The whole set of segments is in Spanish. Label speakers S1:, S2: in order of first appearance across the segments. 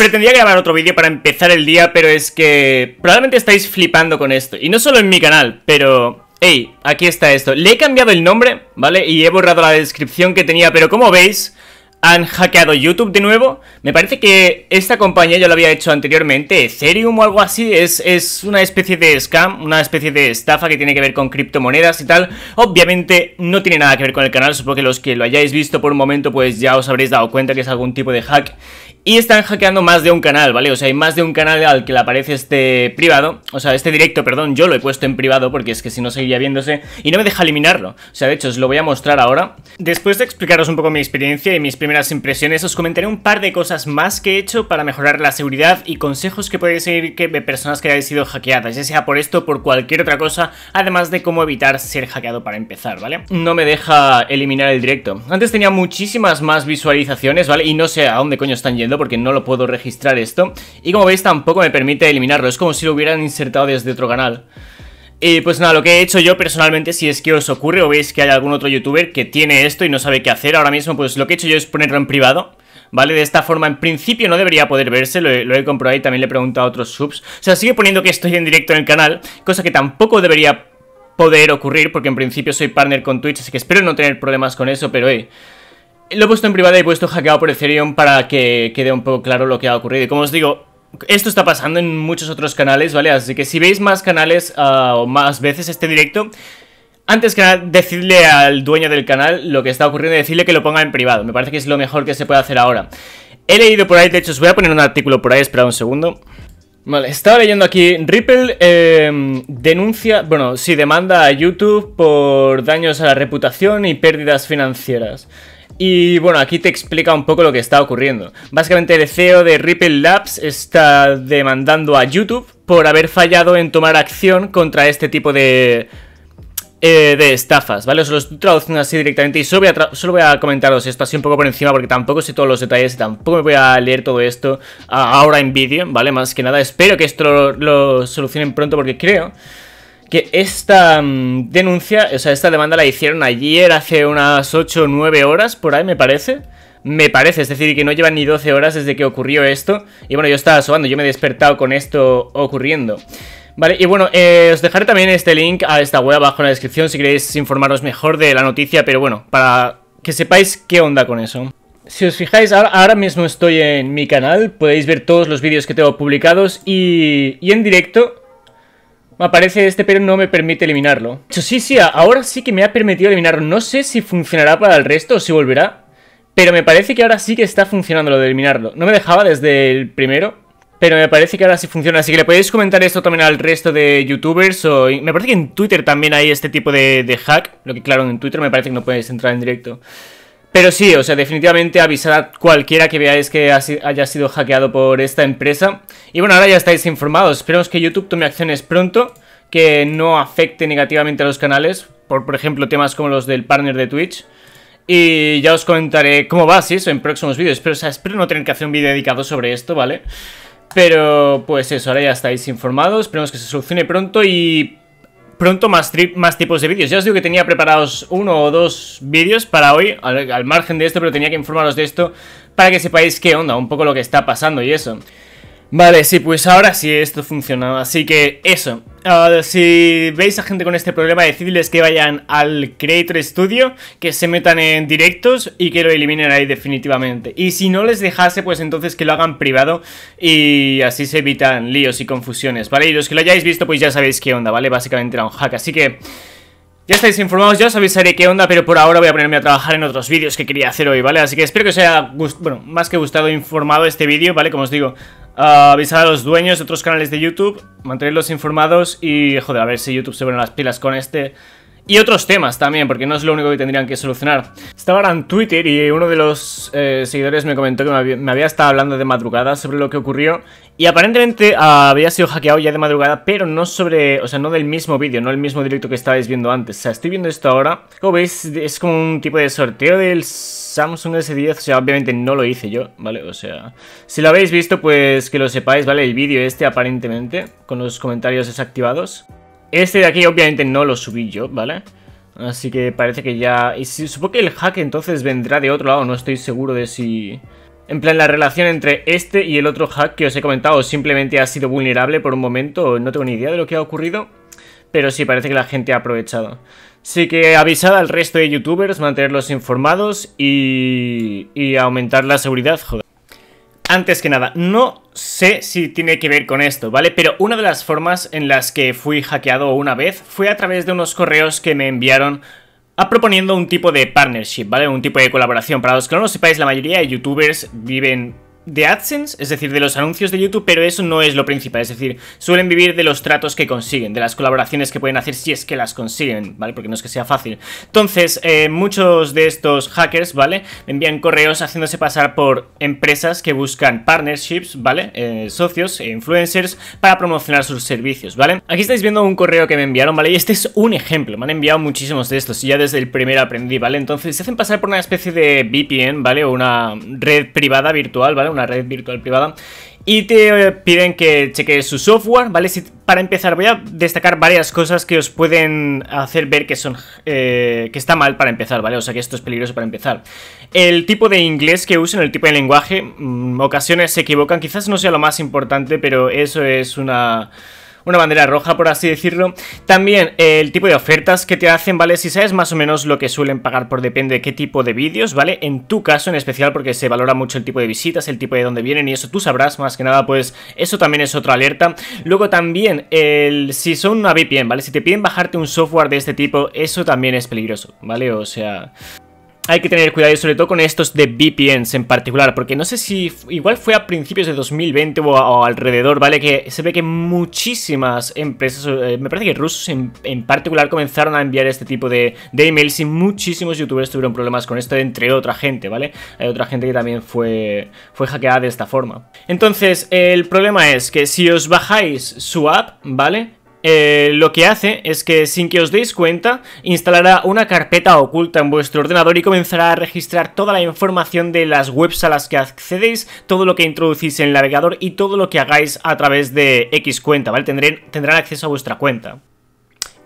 S1: Pretendía grabar otro vídeo para empezar el día, pero es que probablemente estáis flipando con esto. Y no solo en mi canal, pero... Ey, aquí está esto. Le he cambiado el nombre, ¿vale? Y he borrado la descripción que tenía, pero como veis, han hackeado YouTube de nuevo. Me parece que esta compañía ya lo había hecho anteriormente, Ethereum o algo así. Es, es, una especie de scam, una especie de estafa que tiene que ver con criptomonedas y tal. Obviamente no tiene nada que ver con el canal, supongo que los que lo hayáis visto por un momento pues ya os habréis dado cuenta que es algún tipo de hack. Y están hackeando más de un canal, ¿vale? O sea, hay más de un canal al que le aparece este privado, o sea, este directo, perdón, yo lo he puesto en privado porque es que si no seguiría viéndose y no me deja eliminarlo. O sea, de hecho, os lo voy a mostrar ahora. Después de explicaros un poco mi experiencia y mis primeras impresiones, os comentaré un par de cosas más que he hecho para mejorar la seguridad y consejos que podéis seguir de personas que hayáis sido hackeadas, ya sea por esto o por cualquier otra cosa, además de cómo evitar ser hackeado para empezar, ¿vale? No me deja eliminar el directo. Antes tenía muchísimas más visualizaciones, ¿vale? Y no sé a dónde coño están yendo porque no lo puedo registrar esto. Y como veis tampoco me permite eliminarlo, es como si lo hubieran insertado desde otro canal. Y pues nada, lo que he hecho yo personalmente, si es que os ocurre o veis que hay algún otro youtuber que tiene esto y no sabe qué hacer ahora mismo, pues lo que he hecho yo es ponerlo en privado. ¿Vale? De esta forma, en principio no debería poder verse, lo he, comprobado y también le he preguntado a otros subs. O sea, sigue poniendo que estoy en directo en el canal, cosa que tampoco debería poder ocurrir, porque en principio soy partner con Twitch, así que espero no tener problemas con eso, pero eh, lo he puesto en privado y he puesto hackeado por Ethereum para que quede un poco claro lo que ha ocurrido. Y como os digo, esto está pasando en muchos otros canales, ¿vale? Así que si veis más canales ah, o más veces este directo, antes que nada, decidle al dueño del canal lo que está ocurriendo y decirle que lo ponga en privado. Me parece que es lo mejor que se puede hacer ahora. He leído por ahí, de hecho os voy a poner un artículo por ahí, esperad un segundo. Vale, estaba leyendo aquí, Ripple em, denuncia, bueno, si demanda a YouTube por daños a la reputación y pérdidas financieras. Y bueno, aquí te explica un poco lo que está ocurriendo. Básicamente el CEO de Ripple Labs está demandando a YouTube por haber fallado en tomar acción contra este tipo de... Eh, de estafas, ¿vale? Os lo estoy traduciendo así directamente y solo voy, a comentaros esto así un poco por encima porque tampoco sé todos los detalles y tampoco me voy a leer todo esto ahora en vídeo, ¿vale? Más que nada, espero que esto lo solucionen pronto porque creo que esta mm, denuncia, o sea, esta demanda la hicieron ayer hace unas 8 o 9 horas, por ahí me parece. Me parece, es decir, que no llevan ni 12 horas desde que ocurrió esto. Y bueno, yo estaba sobando, yo me he despertado con esto ocurriendo. Vale, y bueno, eh, os dejaré también este link a esta web abajo en la descripción si queréis informaros mejor de la noticia, pero bueno, para que sepáis qué onda con eso. Si os fijáis, ahora, mismo estoy en mi canal, podéis ver todos los vídeos que tengo publicados y, y en directo me aparece este, pero no me permite eliminarlo. sí, sí, ahora sí que me ha permitido eliminarlo. No sé si funcionará para el resto o si volverá. Pero me parece que ahora sí que está funcionando lo de eliminarlo. No me dejaba desde el primero. Pero me parece que ahora sí funciona. Así que le podéis comentar esto también al resto de youtubers. O... Me parece que en Twitter también hay este tipo de, de hack. Lo que claro, en Twitter me parece que no puedes entrar en directo. Pero sí, o sea, definitivamente avisad a cualquiera que veáis que haya sido hackeado por esta empresa. Y bueno, ahora ya estáis informados. Esperemos que YouTube tome acciones pronto que no afecte negativamente a los canales, por, por ejemplo temas como los del partner de Twitch. Y ya os comentaré cómo va si eso en próximos vídeos. Pero, o sea, espero no tener que hacer un vídeo dedicado sobre esto, ¿vale? Pero, pues eso, ahora ya estáis informados. Esperemos que se solucione pronto y pronto más, tipos de vídeos. Ya os digo que tenía preparados uno o dos vídeos para hoy, al margen de esto, pero tenía que informaros de esto para que sepáis qué onda, un poco lo que está pasando y eso. Vale, sí, pues ahora sí esto funciona así que eso, ah, si veis a gente con este problema, decidles que vayan al Creator Studio, que se metan en directos y que lo eliminen ahí definitivamente. Y si no les dejase, pues entonces que lo hagan privado y así se evitan líos y confusiones, ¿vale? Y los que lo hayáis visto, pues ya sabéis qué onda, ¿vale? Básicamente era un hack, así que... Ya estáis informados, ya os avisaré qué onda, pero por ahora voy a ponerme a trabajar en otros vídeos que quería hacer hoy, ¿vale? Así que espero que os haya, bueno, más que gustado, informado este vídeo, ¿vale? Como os digo, Ah, avisar a los dueños de otros canales de YouTube, mantenerlos informados y, joder, a ver si YouTube se pone las pilas con este y otros temas también, porque no es lo único que tendrían que solucionar. Estaba en Twitter y uno de los eh, seguidores me comentó que me había, estado hablando de madrugada sobre lo que ocurrió. Y aparentemente ah, había sido hackeado ya de madrugada, pero no sobre. O sea, no del mismo vídeo, no el mismo directo que estabais viendo antes. O sea, estoy viendo esto ahora. Como veis, es como un tipo de sorteo del Samsung S10. O sea, obviamente no lo hice yo, ¿vale? O sea, si lo habéis visto, pues que lo sepáis, ¿vale? El vídeo este aparentemente, con los comentarios desactivados. Este de aquí obviamente no lo subí yo, ¿vale? Así que parece que ya... Y supongo que el hack entonces vendrá de otro lado, no estoy seguro de si... En plan, la relación entre este y el otro hack que os he comentado simplemente ha sido vulnerable por un momento, no tengo ni idea de lo que ha ocurrido, pero sí, parece que la gente ha aprovechado. Así que avisad al resto de youtubers, mantenerlos informados y, y aumentar la seguridad, joder. Antes que nada, no sé si tiene que ver con esto, ¿vale? Pero una de las formas en las que fui hackeado una vez fue a través de unos correos que me enviaron a ah, proponiendo un tipo de partnership, ¿vale? Un tipo de colaboración. Para los que no lo sepáis, la mayoría de youtubers viven de AdSense, es decir, de los anuncios de YouTube, pero eso no es lo principal, es decir, suelen vivir de los tratos que consiguen, de las colaboraciones que pueden hacer si es que las consiguen, ¿vale? Porque no es que sea fácil. Entonces, eh, muchos de estos hackers, ¿vale? Envían correos haciéndose pasar por empresas que buscan partnerships, ¿vale? Eh, socios e influencers para promocionar sus servicios, ¿vale? Aquí estáis viendo un correo que me enviaron, ¿vale? Y este es un ejemplo, me han enviado muchísimos de estos y ya desde el primero aprendí, ¿vale? Entonces, se hacen pasar por una especie de VPN, ¿vale? O una red privada virtual, ¿vale? Una red virtual privada. Y te eh, piden que cheques su software, ¿vale? para empezar voy a destacar varias cosas que os pueden hacer ver que son... Eh, que está mal para empezar, ¿vale? O sea que esto es peligroso para empezar. El tipo de inglés que usen, el tipo de lenguaje, mm, ocasiones se equivocan, quizás no sea lo más importante, pero eso es una una bandera roja, por así decirlo. También eh, el tipo de ofertas que te hacen, ¿vale? Si sabes más o menos lo que suelen pagar por depende de qué tipo de vídeos, ¿vale? En tu caso en especial porque se valora mucho el tipo de visitas, el tipo de dónde vienen y eso tú sabrás más que nada, pues eso también es otra alerta. Luego también, el, si son una VPN, ¿vale? Si te piden bajarte un software de este tipo, eso también es peligroso, ¿vale? O sea hay que tener cuidado sobre todo con estos de VPNs en particular, porque no sé si igual fue a principios de 2020 o, alrededor, ¿vale? Que se ve que muchísimas empresas, eh, me parece que rusos en, particular, comenzaron a enviar este tipo de, emails y muchísimos youtubers tuvieron problemas con esto, entre otra gente, ¿vale? Hay otra gente que también fue, fue hackeada de esta forma. Entonces, el problema es que si os bajáis su app, ¿vale? Eh, lo que hace es que sin que os deis cuenta instalará una carpeta oculta en vuestro ordenador y comenzará a registrar toda la información de las webs a las que accedéis, todo lo que introducís en el navegador y todo lo que hagáis a través de X cuenta, ¿vale? tendrán acceso a vuestra cuenta.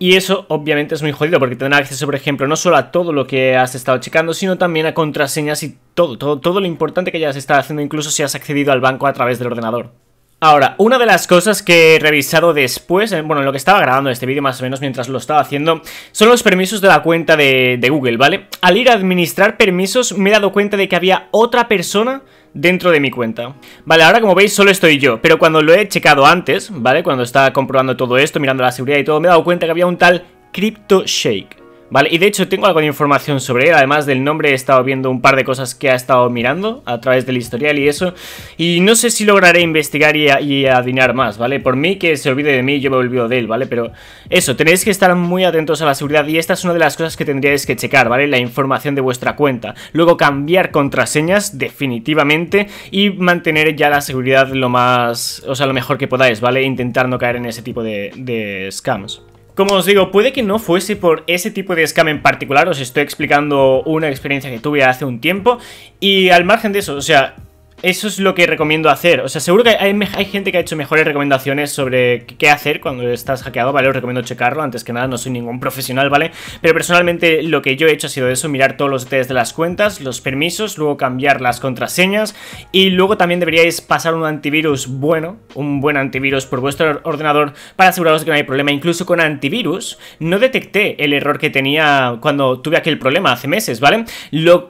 S1: Y eso obviamente es muy jodido porque tendrán acceso, por ejemplo, no solo a todo lo que has estado checando, sino también a contraseñas y todo, todo, todo lo importante que hayas estado haciendo, incluso si has accedido al banco a través del ordenador. Ahora, una de las cosas que he revisado después, bueno, en lo que estaba grabando este vídeo más o menos mientras lo estaba haciendo, son los permisos de la cuenta de, Google, ¿vale? Al ir a administrar permisos me he dado cuenta de que había otra persona dentro de mi cuenta. Vale, ahora como veis solo estoy yo, pero cuando lo he checado antes, ¿vale? Cuando estaba comprobando todo esto, mirando la seguridad y todo, me he dado cuenta que había un tal CryptoShake. Vale, y de hecho tengo algo de información sobre él, además del nombre he estado viendo un par de cosas que ha estado mirando a través del historial y eso, y no sé si lograré investigar y, adivinar más, ¿vale? Por mí que se olvide de mí, yo me olvido de él, ¿vale? Pero eso, tenéis que estar muy atentos a la seguridad y esta es una de las cosas que tendríais que checar, ¿vale? La información de vuestra cuenta, luego cambiar contraseñas definitivamente y mantener ya la seguridad lo más, o sea, lo mejor que podáis, ¿vale? Intentar no caer en ese tipo de, de scams. Como os digo, puede que no fuese por ese tipo de scam en particular, os estoy explicando una experiencia que tuve hace un tiempo y al margen de eso, o sea, eso es lo que recomiendo hacer. O sea, seguro que hay, gente que ha hecho mejores recomendaciones sobre qué hacer cuando estás hackeado, ¿vale? Os recomiendo checarlo. Antes que nada, no soy ningún profesional, ¿vale? Pero personalmente lo que yo he hecho ha sido eso, mirar todos los detalles de las cuentas, los permisos, luego cambiar las contraseñas y luego también deberíais pasar un antivirus bueno, un buen antivirus por vuestro ordenador para aseguraros que no hay problema. Incluso con antivirus no detecté el error que tenía cuando tuve aquel problema hace meses, ¿vale?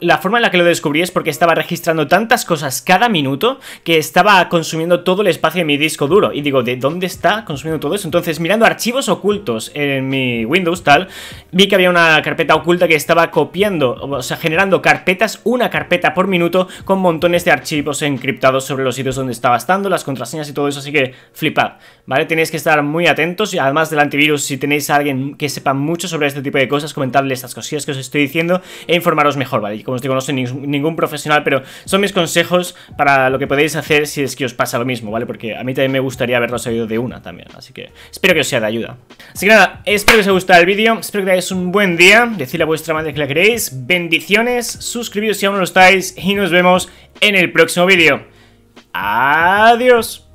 S1: la forma en la que lo descubrí es porque estaba registrando tantas cosas cada minuto que estaba consumiendo todo el espacio de mi disco duro. Y digo, ¿de dónde está consumiendo todo eso? Entonces, mirando archivos ocultos en mi Windows tal, vi que había una carpeta oculta que estaba copiando, o sea, generando carpetas, una carpeta por minuto, con montones de archivos encriptados sobre los sitios donde estaba estando, las contraseñas y todo eso, así que flipad, ¿vale? Tenéis que estar muy atentos y además del antivirus, si tenéis a alguien que sepa mucho sobre este tipo de cosas, comentadle estas cosillas que os estoy diciendo e informaros mejor, ¿vale? como os digo, no soy ningún profesional, pero son mis consejos para lo que podéis hacer si es que os pasa lo mismo, ¿vale? Porque a mí también me gustaría haberlo sabido de una también, así que espero que os sea de ayuda. Así que nada, espero que os haya gustado el vídeo, espero que tengáis un buen día, decidle a vuestra madre que la queréis, bendiciones, suscribiros si aún no lo estáis y nos vemos en el próximo vídeo. Adiós.